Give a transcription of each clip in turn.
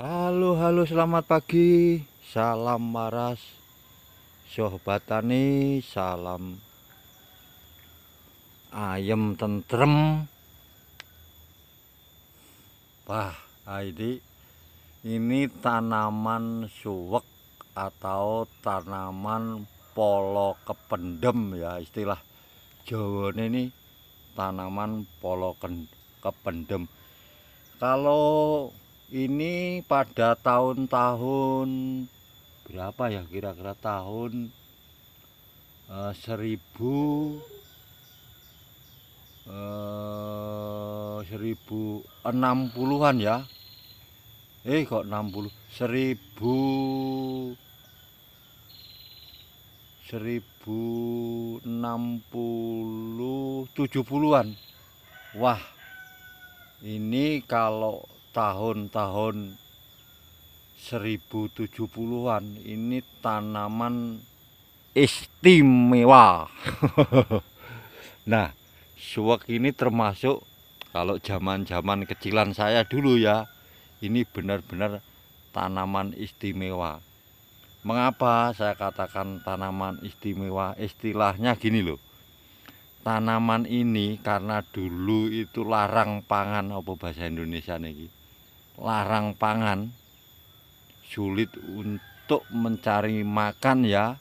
Halo halo selamat pagi Salam waras sobat tani Salam Ayam tentrem Wah Aidi Ini tanaman suwek Atau tanaman Polo kependem ya Istilah Jawa ini Tanaman polo kependem Kalau ini pada tahun-tahun berapa ya kira-kira tahun eh, 1000 Uh, 1060-an ya. Eh kok 60? 1000 1060 70-an. Wah. Ini kalau tahun-tahun 1070-an ini tanaman istimewa. nah, suwak ini termasuk kalau zaman-zaman kecilan saya dulu ya, ini benar-benar tanaman istimewa. Mengapa saya katakan tanaman istimewa? Istilahnya gini loh. Tanaman ini karena dulu itu larang pangan apa bahasa Indonesia nih larang pangan sulit untuk mencari makan ya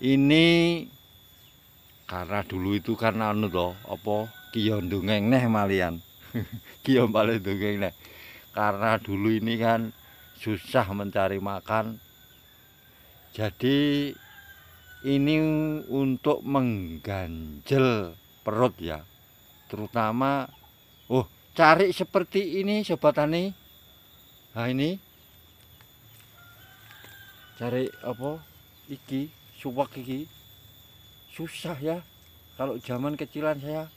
ini karena dulu itu karena anu toh apa kion dongeng neh malian kion balik dongeng neh karena dulu ini kan susah mencari makan jadi ini untuk mengganjel perut ya terutama oh cari seperti ini sobat tani nah ini cari apa iki suwak iki susah ya kalau zaman kecilan saya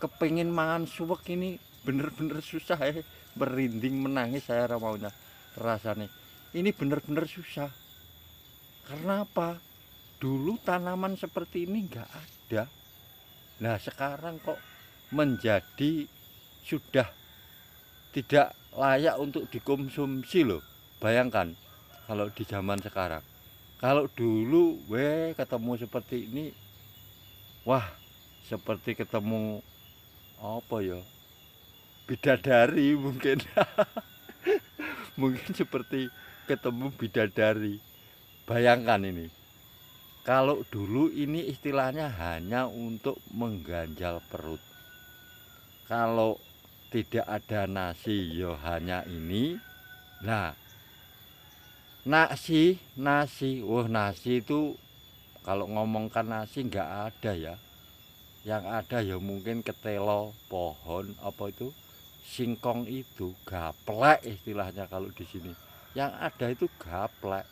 kepingin makan suwak ini bener-bener susah ya merinding menangis saya maunya rasanya ini bener-bener susah karena apa dulu tanaman seperti ini enggak ada nah sekarang kok menjadi sudah tidak layak untuk dikonsumsi loh. Bayangkan kalau di zaman sekarang. Kalau dulu we ketemu seperti ini wah seperti ketemu apa ya? Bidadari mungkin. mungkin seperti ketemu bidadari. Bayangkan ini. Kalau dulu ini istilahnya hanya untuk mengganjal perut. Kalau tidak ada nasi yo hanya ini nah nasi nasi wah nasi itu kalau ngomongkan nasi nggak ada ya yang ada ya mungkin ketelo pohon apa itu singkong itu gaplek istilahnya kalau di sini yang ada itu gaplek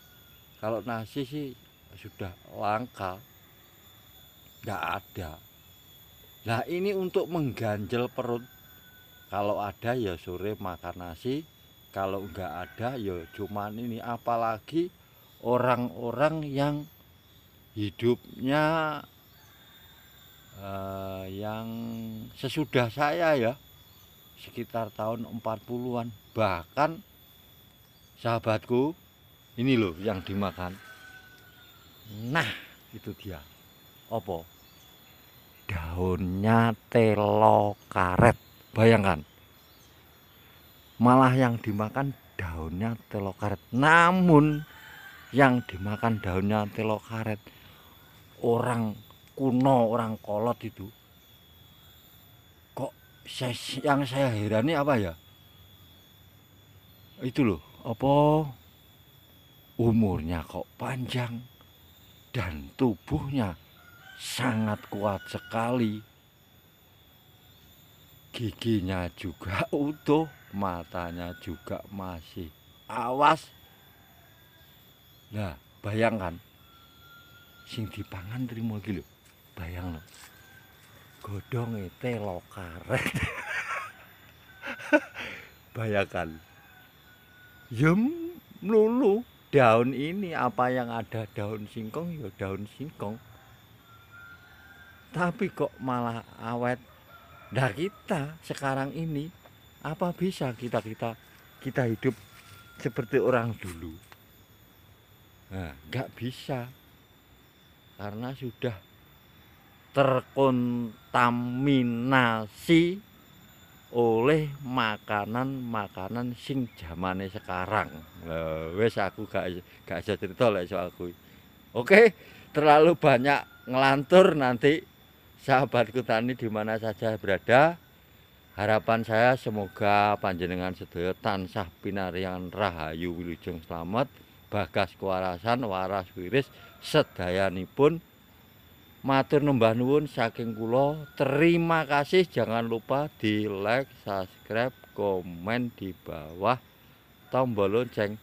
kalau nasi sih sudah langka nggak ada nah ini untuk mengganjel perut kalau ada ya sore makan nasi kalau enggak ada ya cuman ini apalagi orang-orang yang hidupnya eh, yang sesudah saya ya sekitar tahun 40-an bahkan sahabatku ini loh yang dimakan nah itu dia opo daunnya telo karet Bayangkan. Malah yang dimakan daunnya karet. Namun yang dimakan daunnya karet orang kuno, orang kolot itu. Kok saya, yang saya herani apa ya? Itu loh, apa umurnya kok panjang dan tubuhnya sangat kuat sekali giginya juga utuh matanya juga masih awas nah bayangkan sing dipangan terima iki bayang lo. Godong itu lo karet bayangkan yum lulu daun ini apa yang ada daun singkong ya daun singkong tapi kok malah awet Nah kita sekarang ini apa bisa kita kita kita hidup seperti orang dulu? Nah, nggak bisa karena sudah terkontaminasi oleh makanan-makanan sing zamane sekarang. wes aku gak gak bisa cerita lek soal Oke, terlalu banyak ngelantur nanti sahabatku tani di mana saja berada harapan saya semoga panjenengan sedaya tansah pinarian rahayu wilujeng selamat bagas kewarasan waras wiris sedayanipun matur nembah nuwun saking kula terima kasih jangan lupa di like subscribe komen di bawah tombol lonceng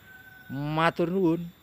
matur nuwun